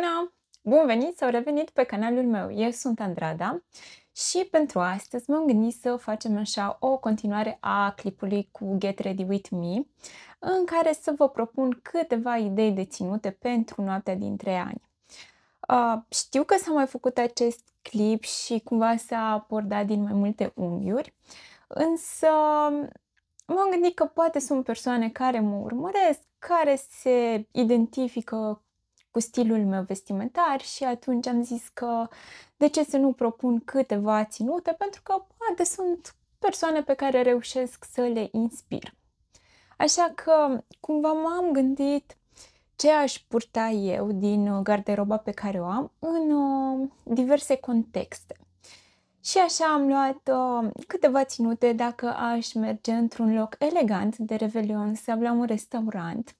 Bună! Bun venit sau revenit pe canalul meu. Eu sunt Andrada și pentru astăzi m-am gândit să facem așa o continuare a clipului cu Get Ready With Me, în care să vă propun câteva idei de ținute pentru noaptea dintre ani. știu că s-a mai făcut acest clip și cumva s-a abordat din mai multe unghiuri, însă m-am gândit că poate sunt persoane care mă urmăresc, care se identifică cu stilul meu vestimentar și atunci am zis că de ce să nu propun câteva ținute, pentru că poate sunt persoane pe care reușesc să le inspir. Așa că cumva m-am gândit ce aș purta eu din uh, garderoba pe care o am în uh, diverse contexte. Și așa am luat uh, câteva ținute dacă aș merge într-un loc elegant de Revelion sau la un restaurant.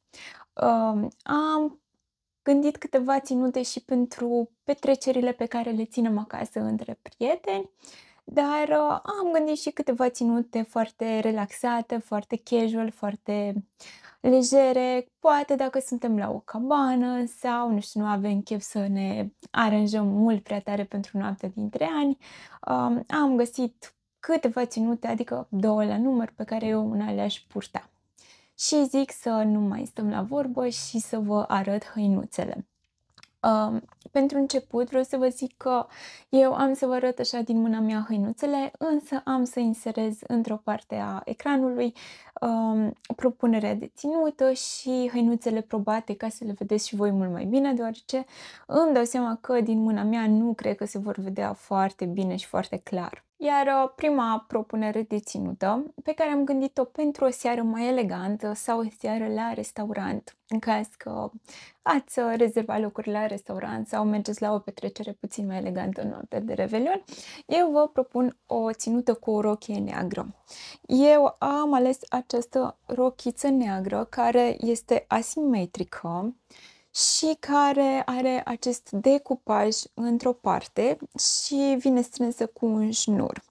Uh, am gândit câteva ținute și pentru petrecerile pe care le ținem acasă între prieteni, dar uh, am gândit și câteva ținute foarte relaxate, foarte casual, foarte legere, poate dacă suntem la o cabană sau, nu știu, nu avem chef să ne aranjăm mult prea tare pentru noaptea dintre ani. uh, am găsit câteva ținute, adică două la număr, pe care eu una le-aș purta și zic să nu mai stăm la vorbă și să vă arăt hăinuțele. Uh, pentru început vreau să vă zic că eu am să vă arăt așa din mâna mea hăinuțele, însă am să inserez într-o parte a ecranului um, uh, propunerea de ținută și hăinuțele probate ca să le vedeți și voi mult mai bine, deoarece îmi dau seama că din mâna mea nu cred că se vor vedea foarte bine și foarte clar. Iar uh, prima propunere de ținută pe care am gândit-o pentru o seară mai elegantă sau o seară la restaurant, în caz că ați uh, rezervat locuri la restaurant sau mergeți la o petrecere puțin mai elegantă în noaptea de Revelion, eu vă propun o ținută cu o rochie neagră. Eu am ales această rochiță neagră care este asimetrică, și care are acest decupaj într-o parte și vine strânsă cu un șnur.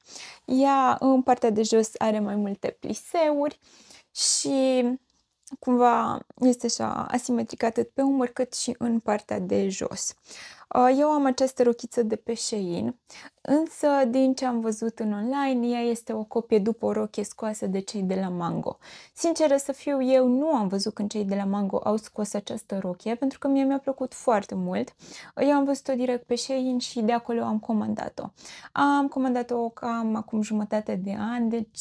Ea în partea de jos are mai multe pliseuri și cumva este așa asimetric atât pe umăr cât și în partea de jos. Eu am această rochiță de Shein, însă din ce am văzut în online, ea este o copie după o rochie scoasă de cei de la Mango. Sinceră să fiu, eu nu am văzut când cei de la Mango au scos această rochie, pentru că mie mi-a plăcut foarte mult. Eu am văzut-o direct pe Shein și de acolo am comandat-o. Am comandat-o cam acum jumătate de an, deci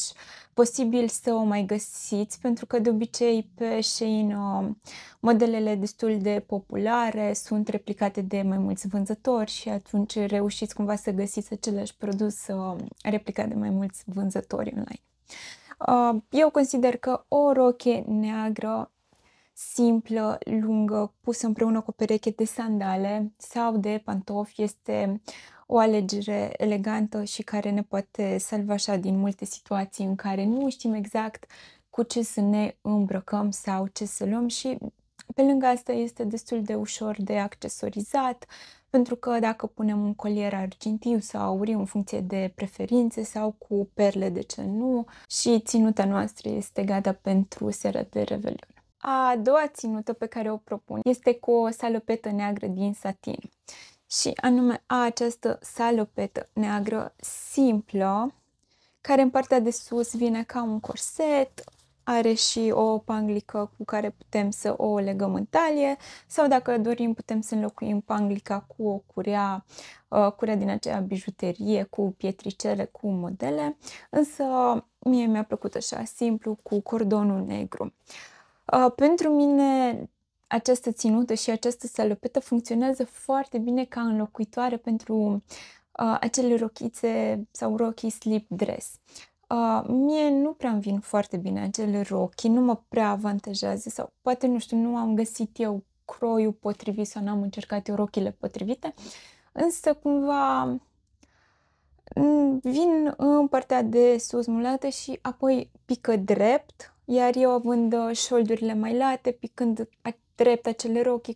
posibil să o mai găsiți, pentru că de obicei pe Shein uh, modelele destul de populare sunt replicate de mai mulți mulți vânzători și atunci reușiți cumva să găsiți același produs replicat de mai mulți vânzători online. Uh, eu consider că o roche neagră simplă, lungă, pusă împreună cu o pereche de sandale sau de pantofi este o alegere elegantă și care ne poate salva așa din multe situații în care nu știm exact cu ce să ne îmbrăcăm sau ce să luăm și pe lângă asta este destul de ușor de accesorizat, pentru că dacă punem un colier argintiu sau auriu în funcție de preferințe sau cu perle, de ce nu, și ținuta noastră este gata pentru seara de Revelion. A doua ținută pe care o propun este cu o salopetă neagră din satin și anume a această salopetă neagră simplă care în partea de sus vine ca un corset, are și o panglică cu care putem să o legăm în talie sau dacă dorim putem să înlocuim panglica cu o curea, uh, curea din acea bijuterie, cu pietricele, cu modele, însă mie mi-a plăcut așa, simplu, cu cordonul negru. Uh, pentru mine această ținută și această salopetă funcționează foarte bine ca înlocuitoare pentru uh, acele rochițe sau rochii slip dress. Uh, mie nu prea îmi vin foarte bine acele rochi, nu mă prea avantajează sau poate, nu știu, nu am găsit eu croiul potrivit sau n-am încercat eu rochile potrivite, însă cumva mm, vin în partea de sus mulată și apoi pică drept, iar eu având uh, șoldurile mai late, picând drept acele rochi,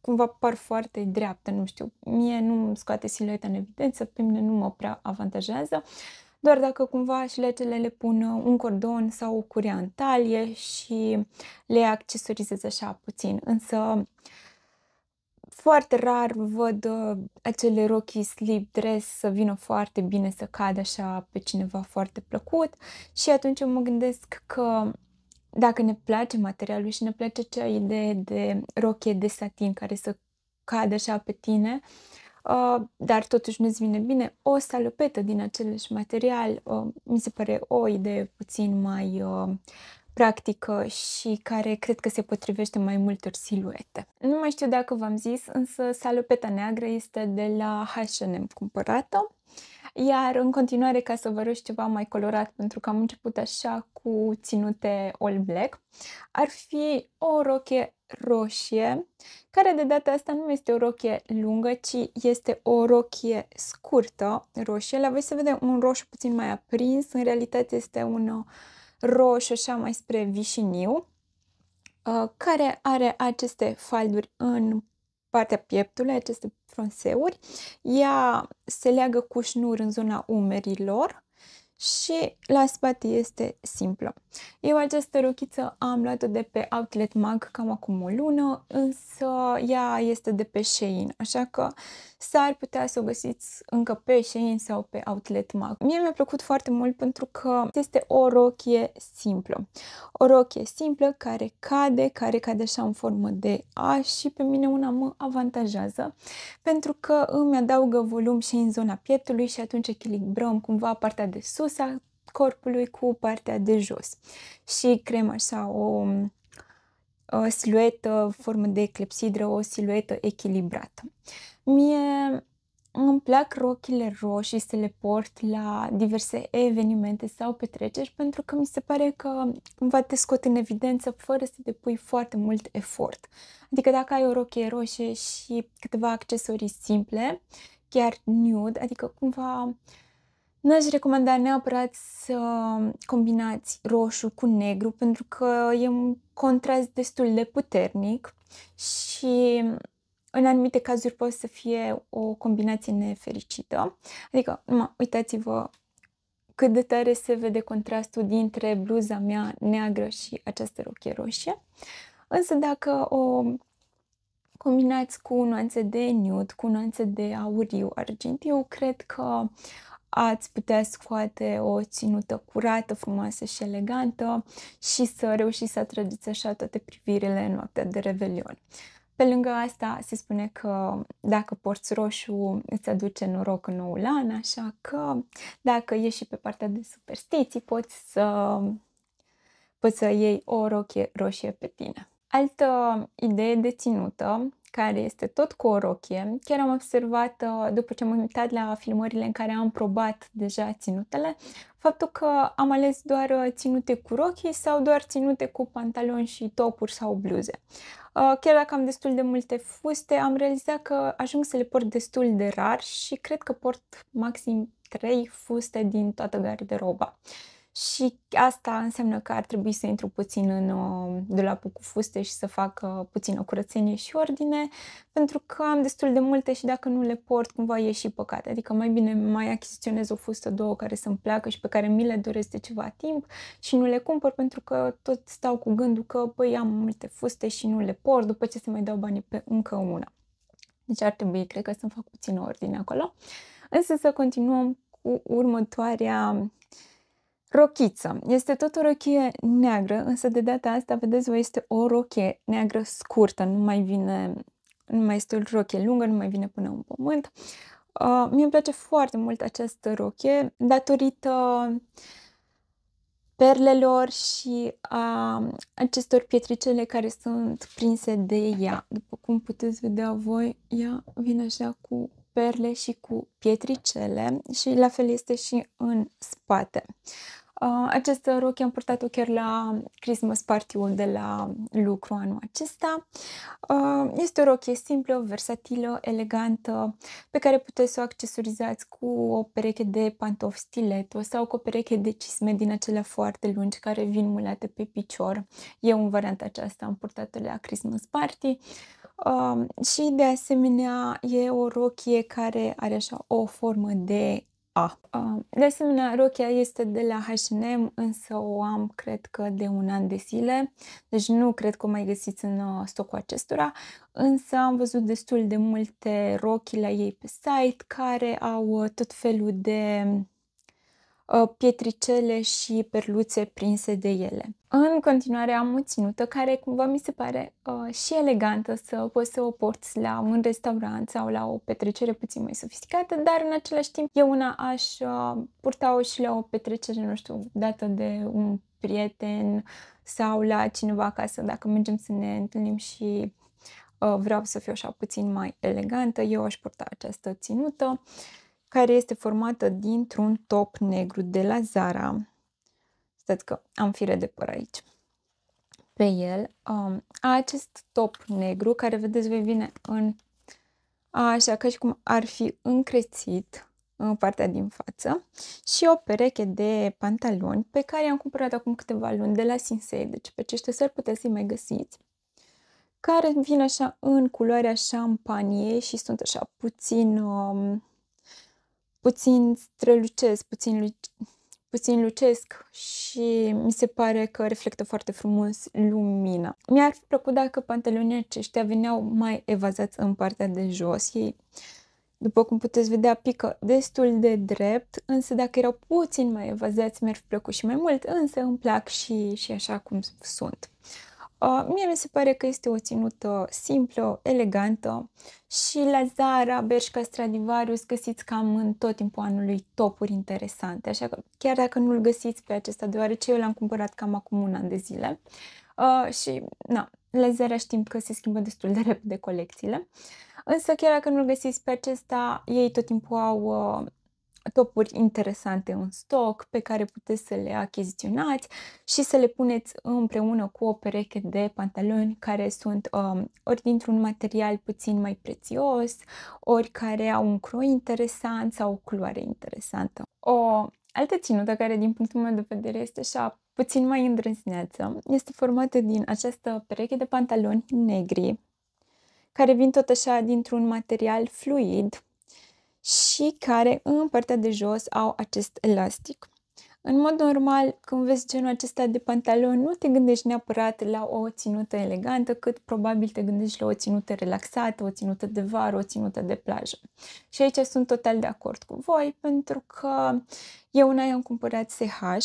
cumva par foarte dreaptă, nu știu, mie nu scoate silueta în evidență, pe mine nu mă prea avantajează. Uh, doar dacă cumva șilecele le pun uh, un cordon sau o curea în talie și le accesorizez așa puțin, însă foarte rar văd uh, acele rochi slip dress să vină foarte bine, să cadă așa pe cineva foarte plăcut și atunci eu mă gândesc că dacă ne place materialul și ne place acea idee de rochie de satin care să cadă așa pe tine, uh, Uh, dar totuși nu-ți vine bine, o salopetă din același material uh, mi se pare o idee puțin mai uh, practică și care cred că se potrivește mai multor siluete. Nu mai știu dacă v-am zis, însă salopeta neagră este de la H&M cumpărată iar în continuare, ca să vă arăt ceva mai colorat, pentru că am început așa cu ținute all black, ar fi o roche roșie, care de data asta nu este o rochie lungă, ci este o rochie scurtă, roșie. La voi se vede un roșu puțin mai aprins, în realitate este un roșu așa mai spre vișiniu, uh, care are aceste falduri în partea pieptului, aceste fronseuri. Ea se leagă cu șnur în zona umerilor și la spate este simplă. Eu această rochiță am luat-o de pe Outlet Mag cam acum o lună, însă ea este de pe Shein, așa că s-ar putea să o găsiți încă pe Shein sau pe Outlet Mag. Mie mi-a plăcut foarte mult pentru că este o rochie simplă. O rochie simplă care cade, care cade așa în formă de A și pe mine una mă avantajează pentru că îmi adaugă volum și în zona pieptului și atunci echilibrăm cumva partea de sus sus a corpului cu partea de jos. Și crema așa o, o siluetă, formă de clepsidră, o siluetă echilibrată. Mie îmi plac rochile roșii să le port la diverse evenimente sau petreceri pentru că mi se pare că cumva te scot în evidență fără să depui foarte mult efort. Adică dacă ai o rochie roșie și câteva accesorii simple, chiar nude, adică cumva uh, N-aș recomanda neapărat să combinați roșu cu negru pentru că e un contrast destul de puternic și în anumite cazuri poate să fie o combinație nefericită. Adică, uitați-vă cât de tare se vede contrastul dintre bluza mea neagră și această rochie roșie. Însă dacă o combinați cu nuanțe de nude, cu nuanțe de auriu argintiu, cred că ați putea scoate o ținută curată, frumoasă și elegantă și să reușiți să atrageți așa toate privirile în noaptea de revelion. Pe lângă asta, se spune că dacă porți roșu, îți aduce noroc în noul an, așa că dacă ieși pe partea de superstiții, poți să, poți să iei o rochie roșie pe tine. Altă idee de ținută care este tot cu o rochie. Chiar am observat, uh, după ce m-am uitat la filmările în care am probat deja ținutele, faptul că am ales doar uh, ținute cu rochii sau doar ținute cu pantaloni și topuri sau bluze. Uh, chiar dacă am destul de multe fuste, am realizat că ajung să le port destul de rar și cred că port maxim 3 fuste din toată garderoba. roba și asta înseamnă că ar trebui să intru puțin în uh, dulapul cu fuste și să fac uh, puțină curățenie și ordine, pentru că am destul de multe și dacă nu le port, cumva e și păcat. Adică mai bine mai achiziționez o fustă, două care să-mi placă și pe care mi le doresc de ceva timp și nu le cumpăr pentru că tot stau cu gândul că, păi, am multe fuste și nu le port, după ce se mai dau banii pe încă una. Deci ar trebui, cred că, să-mi fac puțină ordine acolo. Însă să continuăm cu următoarea Rochiță. Este tot o rochie neagră, însă de data asta, vedeți voi, este o rochie neagră scurtă, nu mai vine, nu mai este o rochie lungă, nu mai vine până în pământ. Uh, mi îmi place foarte mult această rochie datorită perlelor și a acestor pietricele care sunt prinse de ea. După cum puteți vedea voi, ea vine așa cu perle și cu pietricele și la fel este și în spate această rochie am purtat-o chiar la Christmas party de la lucru anul acesta. Uh, este o rochie simplă, versatilă, elegantă, pe care puteți să o accesorizați cu o pereche de pantofi stiletto sau cu o pereche de cisme din acelea foarte lungi care vin mulate pe picior. Eu în varianta aceasta am purtat-o la Christmas party. Uh, și de asemenea e o rochie care are așa o formă de a. De asemenea, rochia este de la H&M, însă o am, cred că, de un an de zile. Deci nu cred că o mai găsiți în uh, stocul acestora, însă am văzut destul de multe rochii la ei pe site care au uh, tot felul de Uh, pietricele și perluțe prinse de ele. În continuare am o ținută care cumva mi se pare uh, și elegantă să poți să o porți la un restaurant sau la o petrecere puțin mai sofisticată, dar în același timp eu una aș uh, purta-o și la o petrecere, nu știu, dată de un prieten sau la cineva acasă, dacă mergem să ne întâlnim și uh, vreau să fiu așa puțin mai elegantă, eu aș purta această ținută. Uh, care este formată dintr-un top negru de la Zara. Stați că am fire de păr aici. Pe el, um, acest top negru, care vedeți voi vine în așa ca și cum ar fi încrețit în partea din față și o pereche de pantaloni pe care i am cumpărat acum câteva luni de la Sinsei, deci pe aceștia să ar puteți să-i mai găsiți, care vin așa în culoarea șampanie și sunt așa puțin um, puțin strălucesc, puțin, lu- puțin lucesc și mi se pare că reflectă foarte frumos lumina. Mi-ar fi plăcut dacă pantalonii aceștia veneau mai evazați în partea de jos. Ei, după cum puteți vedea, pică destul de drept, însă dacă erau puțin mai evazați mi-ar fi plăcut și mai mult, însă îmi plac și, și așa cum sunt. Mie mi se pare că este o ținută simplă, elegantă și la Zara, Bershka, Stradivarius găsiți cam în tot timpul anului topuri interesante, așa că chiar dacă nu-l găsiți pe acesta, deoarece eu l-am cumpărat cam acum un an de zile uh, și na, la Zara știm că se schimbă destul de repede colecțiile, însă chiar dacă nu-l găsiți pe acesta, ei tot timpul au uh, topuri interesante în stoc pe care puteți să le achiziționați și să le puneți împreună cu o pereche de pantaloni care sunt um, ori dintr-un material puțin mai prețios, ori care au un croi interesant sau o culoare interesantă. O altă ținută care din punctul meu de vedere este așa puțin mai îndrăzneață este formată din această pereche de pantaloni negri care vin tot așa dintr-un material fluid, și care în partea de jos au acest elastic. În mod normal, când vezi genul acesta de pantalon, nu te gândești neapărat la o ținută elegantă, cât probabil te gândești la o ținută relaxată, o ținută de vară, o ținută de plajă. Și aici sunt total de acord cu voi, pentru că eu una i-am cumpărat CH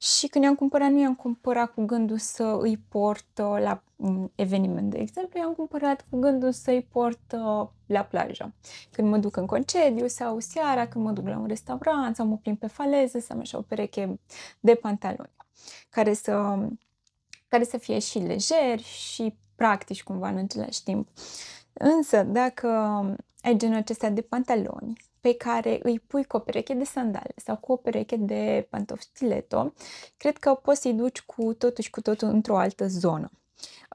și când i-am cumpărat, nu i-am cumpărat cu gândul să îi port uh, la un eveniment, de exemplu, i-am cumpărat cu gândul să îi port uh, la plajă. Când mă duc în concediu sau seara, când mă duc la un restaurant sau mă plimb pe faleză, să am așa o pereche de pantaloni care să, care să fie și legeri și practici cumva în același timp. Însă, dacă ai genul acesta de pantaloni pe care îi pui cu o pereche de sandale sau cu o pereche de pantofi stiletto, cred că poți să-i duci cu totul și cu totul într-o altă zonă.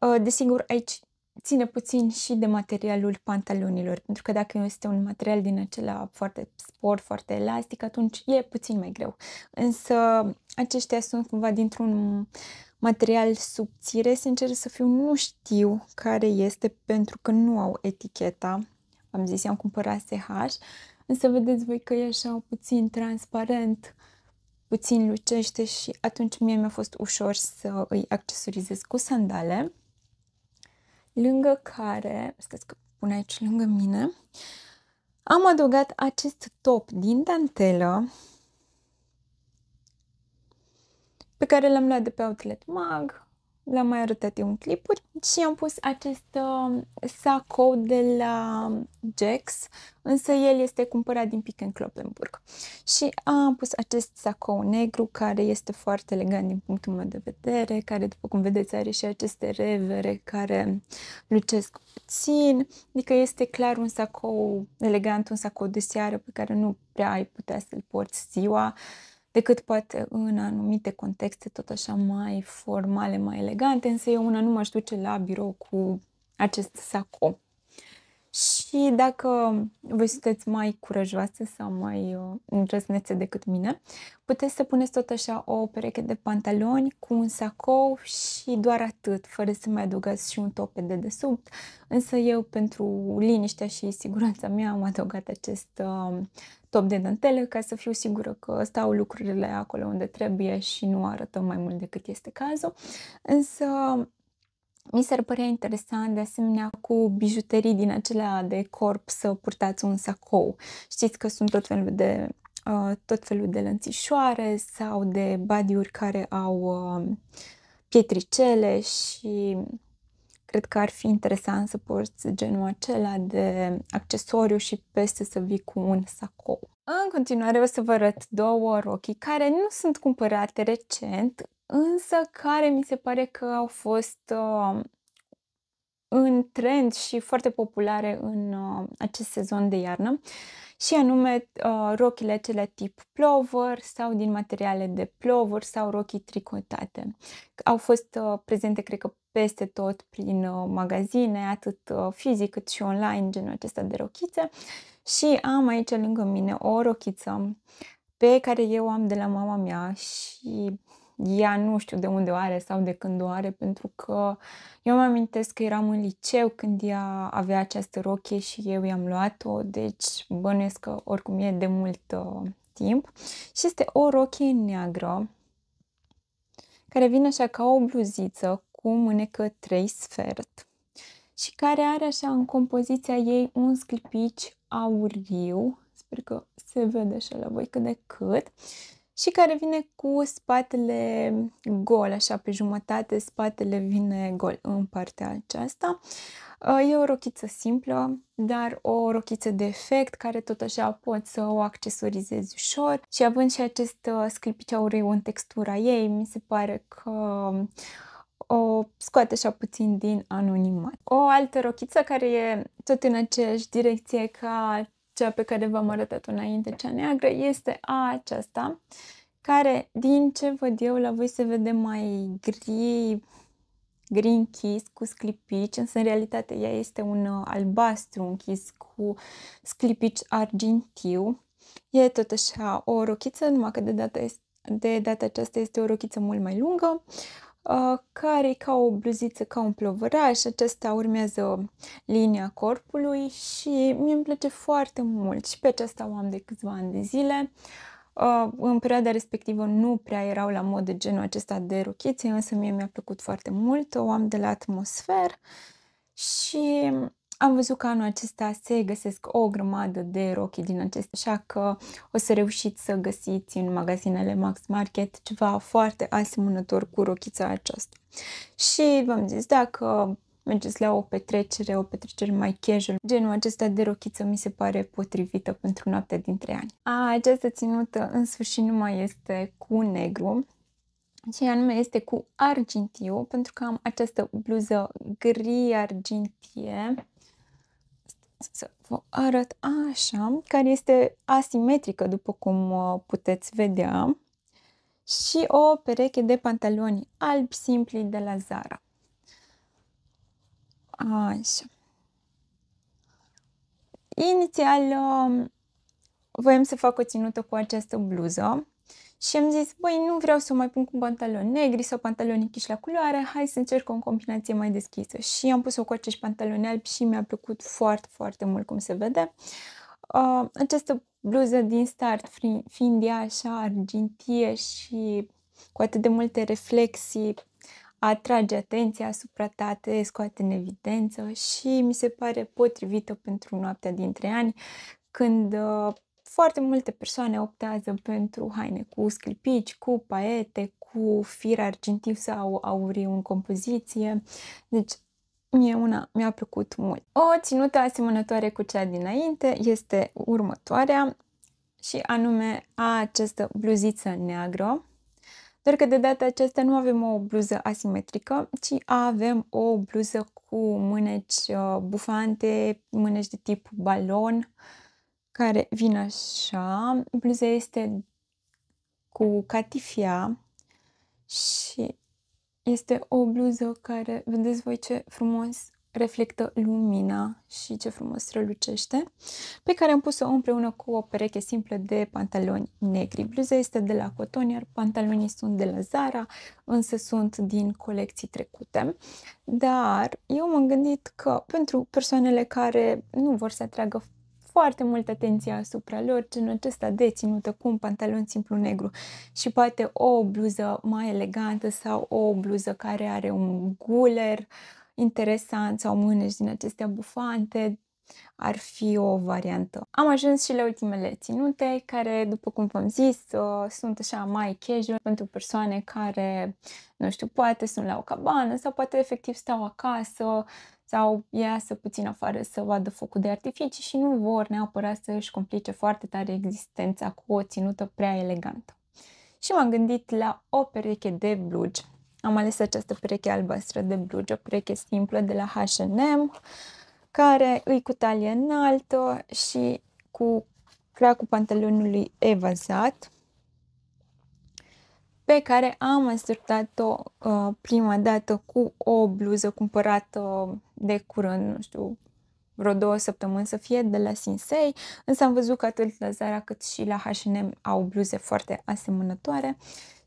Uh, desigur, aici ține puțin și de materialul pantalonilor, pentru că dacă este un material din acela foarte spor, foarte elastic, atunci e puțin mai greu. Însă aceștia sunt cumva dintr-un material subțire, sincer să fiu, nu știu care este pentru că nu au eticheta. Am zis, am cumpărat SH, Însă vedeți voi că e așa puțin transparent, puțin lucește și atunci mie mi-a fost ușor să îi accesorizez cu sandale. Lângă care, stați că pun aici lângă mine, am adăugat acest top din dantelă pe care l-am luat de pe Outlet Mag, l am mai arătat eu în clipuri și am pus acest uh, um, sacou de la um, Jax, însă el este cumpărat din pic în Kloppenburg. Și am pus acest sacou negru care este foarte elegant din punctul meu de vedere, care după cum vedeți are și aceste revere care lucesc puțin, adică este clar un sacou elegant, un sacou de seară pe care nu prea ai putea să-l porți ziua, uh, decât poate în anumite contexte tot așa mai formale, mai elegante, însă eu una nu mă știu ce la birou cu acest saco și dacă voi sunteți mai curajoase sau mai uh, îndrăznețe decât mine, puteți să puneți tot așa o pereche de pantaloni cu un sacou și doar atât, fără să mai adăugați și un top de dedesubt. Însă eu, pentru liniștea și siguranța mea, am adăugat acest uh, top de dantele ca să fiu sigură că stau lucrurile acolo unde trebuie și nu arătăm mai mult decât este cazul. Însă mi s-ar părea interesant de asemenea cu bijuterii din acelea de corp să purtați un sacou. Știți că sunt tot felul de uh, tot felul de lănțișoare sau de badiuri care au uh, pietricele și cred că ar fi interesant să porți genul acela de accesoriu și peste să vii cu un sacou. În continuare o să vă arăt două rochii care nu sunt cumpărate recent, însă care mi se pare că au fost uh, în trend și foarte populare în uh, acest sezon de iarnă și anume uh, rochile cele tip plover sau din materiale de plover sau rochii tricotate. Au fost uh, prezente, cred că, peste tot prin uh, magazine, atât uh, fizic cât și online, genul acesta de rochițe și am aici lângă mine o rochiță pe care eu am de la mama mea și ea nu știu de unde o are sau de când o are, pentru că eu mă amintesc că eram în liceu când ea avea această rochie și eu i-am luat-o, deci bănuiesc că oricum e de mult uh, timp. Și este o rochie neagră care vine așa ca o bluziță cu mânecă 3 sfert și care are așa în compoziția ei un sclipici auriu, sper că se vede așa la voi cât de cât, și care vine cu spatele gol, așa pe jumătate, spatele vine gol în partea aceasta. Uh, e o rochiță simplă, dar o rochiță de efect care tot așa poți să o accesorizezi ușor și având și acest uh, sclipice auriu în textura ei, mi se pare că o scoate așa puțin din anonimat. O altă rochiță care e tot în aceeași direcție ca cea pe care v-am arătat înainte, cea neagră, este A aceasta, care, din ce văd eu, la voi se vede mai gri, gri închis, cu sclipici, însă în realitate ea este un uh, albastru închis cu sclipici argintiu. E tot așa uh, o rochiță, numai că de data, este, de data aceasta este o rochiță mult mai lungă, care e ca o bluziță, ca un plovăraș, acesta urmează linia corpului și mi îmi place foarte mult și pe aceasta o am de câțiva ani de zile. În perioada respectivă nu prea erau la mod de genul acesta de rochițe, însă mie mi-a plăcut foarte mult, o am de la atmosfer și am văzut că anul acesta se găsesc o grămadă de rochii din acestea, așa că o să reușiți să găsiți în magazinele Max Market ceva foarte asemănător cu rochița aceasta. Și v-am zis, dacă mergeți la o petrecere, o petrecere mai casual. Genul acesta de rochiță mi se pare potrivită pentru noaptea dintre ani. A, această ținută în sfârșit nu mai este cu negru, și anume este cu argintiu, pentru că am această bluză gri-argintie să vă arăt așa, care este asimetrică, după cum uh, puteți vedea, și o pereche de pantaloni albi simpli de la Zara. Așa. Inițial uh, voiam să fac o ținută cu această bluză, și am zis, băi, nu vreau să o mai pun cu pantaloni negri sau pantaloni închiși la culoare, hai să încerc o combinație mai deschisă. Și am pus-o cu acești pantaloni albi și mi-a plăcut foarte, foarte mult cum se vede. Uh, această bluză din start, fiind ea așa argintie și cu atât de multe reflexii, atrage atenția asupra ta, te scoate în evidență și mi se pare potrivită pentru noaptea dintre ani, când uh, foarte multe persoane optează pentru haine cu sclipici, cu paete, cu fir argintiv sau auriu în compoziție. Deci, mie una mi-a plăcut mult. O ținută asemănătoare cu cea dinainte este următoarea și anume această bluziță neagră. Doar că de data aceasta nu avem o bluză asimetrică, ci avem o bluză cu mâneci uh, bufante, mâneci de tip balon, uh, care vin așa. Bluza este cu catifia și este o bluză care, vedeți voi ce frumos reflectă lumina și ce frumos strălucește, pe care am pus-o împreună cu o pereche simplă de pantaloni negri. Bluza este de la Coton, iar pantalonii sunt de la Zara, însă sunt din colecții trecute. Dar eu m-am gândit că pentru persoanele care nu vor să atragă foarte multă atenție asupra lor, genul acesta de ținută cu un pantalon simplu negru și poate o bluză mai elegantă sau o bluză care are un guler interesant sau mâneci din acestea bufante, ar fi o variantă. Am ajuns și la ultimele ținute, care, după cum v-am zis, uh, sunt așa mai casual pentru persoane care, nu știu, poate sunt la o cabană sau poate efectiv stau acasă sau iasă puțin afară să vadă focul de artificii și nu vor neapărat să își complice foarte tare existența cu o ținută prea elegantă. Și m-am gândit la o pereche de blugi. Am ales această pereche albastră de blugi, o pereche simplă de la H&M care îi cu talie înaltă și cu cracul pantalonului evazat, pe care am însurtat o uh, prima dată cu o bluză cumpărată de curând, nu știu, vreo două săptămâni să fie de la Sinsei, însă am văzut că atât la Zara cât și la H&M au bluze foarte asemănătoare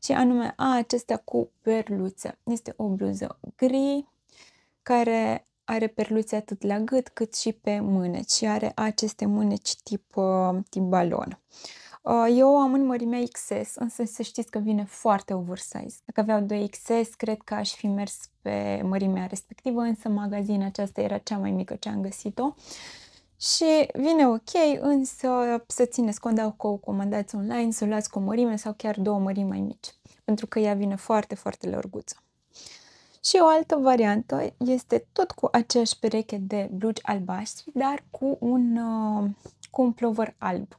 și anume a acesta cu perluță. Este o bluză gri care are perluțe atât la gât cât și pe mâneci și are aceste mâneci tip, uh, tip balon. Uh, eu am în mărimea XS, însă să știți că vine foarte oversize. Dacă aveau 2XS, cred că aș fi mers pe mărimea respectivă, însă magazin aceasta era cea mai mică ce am găsit-o. Și vine ok, însă să țineți cont dacă o comandați online, să o luați cu o mărime sau chiar două mărimi mai mici, pentru că ea vine foarte, foarte lărguță. Și o altă variantă este tot cu aceeași pereche de blugi albaștri, dar cu un, uh, cu un plover alb.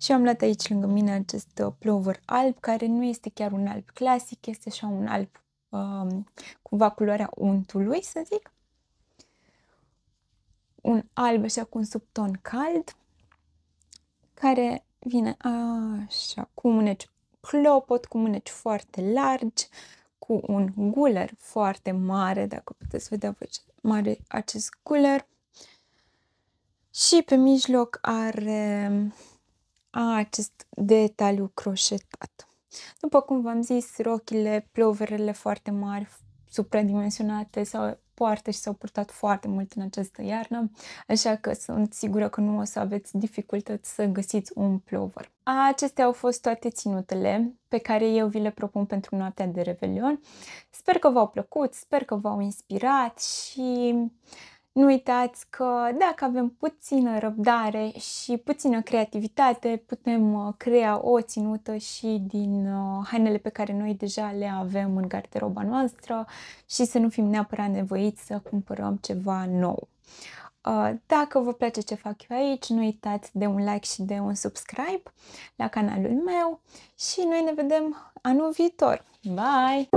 Și am luat aici lângă mine acest uh, plover alb, care nu este chiar un alb clasic, este așa un alb um, cumva culoarea untului, să zic. Un alb așa cu un subton cald, care vine așa, cu mâneci clopot, cu mâneci foarte largi, cu un guler foarte mare, dacă puteți vedea voi ce mare acest guler. Și pe mijloc are acest detaliu croșetat. După cum v-am zis, rochile, ploverele foarte mari, supradimensionate sau poartă și s-au purtat foarte mult în această iarnă, așa că sunt sigură că nu o să aveți dificultăți să găsiți un plover. Acestea au fost toate ținutele pe care eu vi le propun pentru noaptea de Revelion. Sper că v-au plăcut, sper că v-au inspirat și nu uitați că dacă avem puțină răbdare și puțină creativitate, putem uh, crea o ținută și din uh, hainele pe care noi deja le avem în garderoba noastră și să nu fim neapărat nevoiți să cumpărăm ceva nou. Uh, dacă vă place ce fac eu aici, nu uitați de un like și de un subscribe la canalul meu și noi ne vedem anul viitor. Bye!